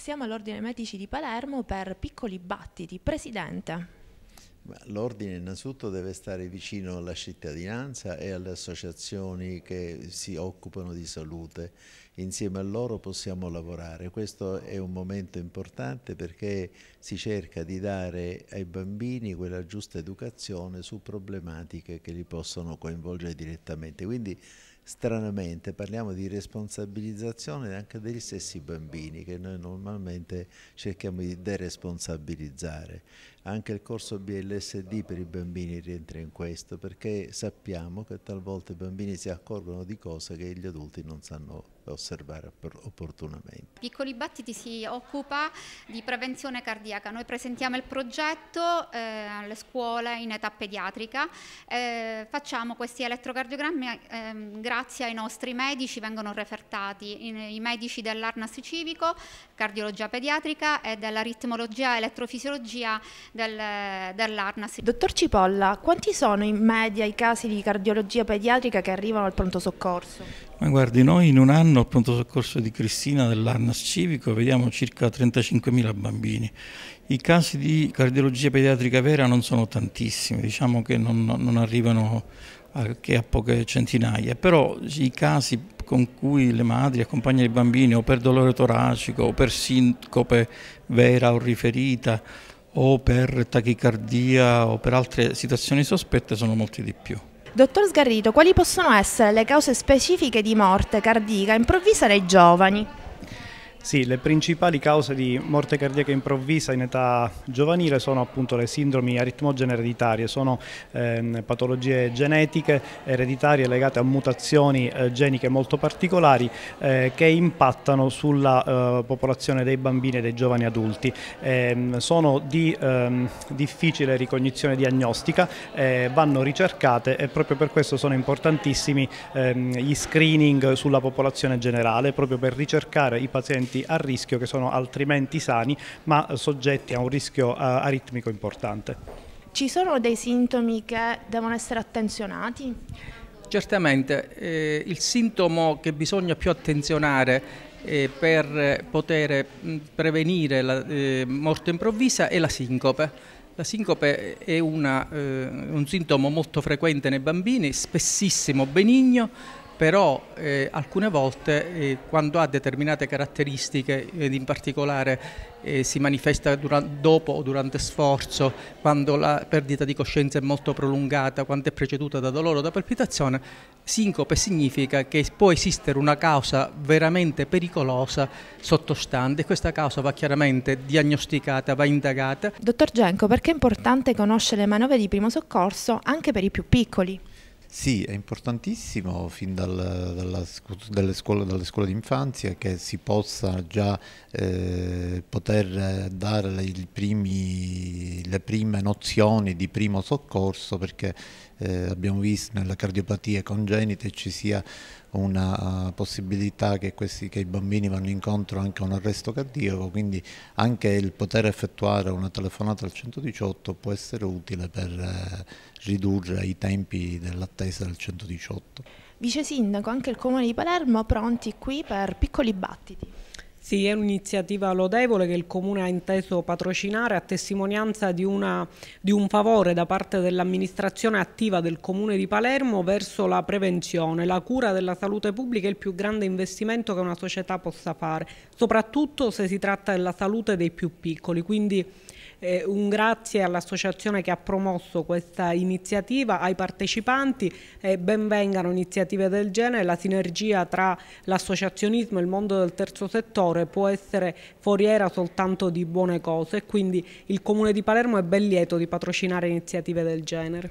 Siamo all'Ordine Medici di Palermo per Piccoli Battiti. Presidente. L'ordine innanzitutto deve stare vicino alla cittadinanza e alle associazioni che si occupano di salute. Insieme a loro possiamo lavorare. Questo è un momento importante perché si cerca di dare ai bambini quella giusta educazione su problematiche che li possono coinvolgere direttamente. Quindi stranamente parliamo di responsabilizzazione anche degli stessi bambini che noi normalmente cerchiamo di deresponsabilizzare. Anche il corso BLSD per i bambini rientra in questo perché sappiamo che talvolta i bambini si accorgono di cose che gli adulti non sanno osservare opportunamente. Piccoli Battiti si occupa di prevenzione cardiaca. Noi presentiamo il progetto eh, alle scuole in età pediatrica, eh, facciamo questi elettrocardiogrammi eh, grazie ai nostri medici vengono refertati i medici dell'Arnas Civico, cardiologia pediatrica e della ritmologia e elettrofisiologia del, dell'Arnas. Dottor Cipolla, quanti sono in media i casi di cardiologia pediatrica che arrivano al pronto soccorso? Ma guardi, noi in un anno al pronto soccorso di Cristina dell'Arnas Civico vediamo circa 35.000 bambini. I casi di cardiologia pediatrica vera non sono tantissimi, diciamo che non, non arrivano a, che a poche centinaia, però i casi con cui le madri accompagnano i bambini o per dolore toracico o per sincope vera o riferita o per tachicardia o per altre situazioni sospette sono molti di più. Dottor Sgarrito, quali possono essere le cause specifiche di morte cardica improvvisa nei giovani? Sì, le principali cause di morte cardiaca improvvisa in età giovanile sono appunto le sindromi aritmogene ereditarie, sono eh, patologie genetiche ereditarie legate a mutazioni eh, geniche molto particolari eh, che impattano sulla eh, popolazione dei bambini e dei giovani adulti. Ehm, sono di ehm, difficile ricognizione diagnostica, eh, vanno ricercate e proprio per questo sono importantissimi ehm, gli screening sulla popolazione generale, proprio per ricercare i pazienti pazienti a rischio che sono altrimenti sani ma soggetti a un rischio eh, aritmico importante. Ci sono dei sintomi che devono essere attenzionati? Certamente, eh, il sintomo che bisogna più attenzionare eh, per poter mm, prevenire la eh, morte improvvisa è la sincope. La sincope è una, eh, un sintomo molto frequente nei bambini, spessissimo benigno, però eh, alcune volte eh, quando ha determinate caratteristiche ed in particolare eh, si manifesta dopo o durante sforzo, quando la perdita di coscienza è molto prolungata, quando è preceduta da dolore o da palpitazione, sincope significa che può esistere una causa veramente pericolosa sottostante e questa causa va chiaramente diagnosticata, va indagata. Dottor Genco, perché è importante conoscere le manovre di primo soccorso anche per i più piccoli? Sì, è importantissimo fin dal, dalla, dalle, scuole, dalle scuole di che si possa già eh, poter dare primi, le prime nozioni di primo soccorso perché eh, abbiamo visto nelle cardiopatie congenite ci sia una eh, possibilità che, questi, che, i bambini vanno incontro anche a un arresto cardiaco, quindi anche il poter effettuare una telefonata al 118 può essere utile per eh, ridurre i tempi dell'attesa del 118. Vice Sindaco, anche il Comune di Palermo pronti qui per piccoli battiti. Sì, è un'iniziativa lodevole che il Comune ha inteso patrocinare a testimonianza di, una, di un favore da parte dell'amministrazione attiva del Comune di Palermo verso la prevenzione. La cura della salute pubblica è il più grande investimento che una società possa fare, soprattutto se si tratta della salute dei più piccoli. Quindi eh, un grazie all'associazione che ha promosso questa iniziativa, ai partecipanti e ben vengano iniziative del genere, la sinergia tra l'associazionismo e il mondo del terzo settore può essere foriera soltanto di buone cose e quindi il Comune di Palermo è ben lieto di patrocinare iniziative del genere.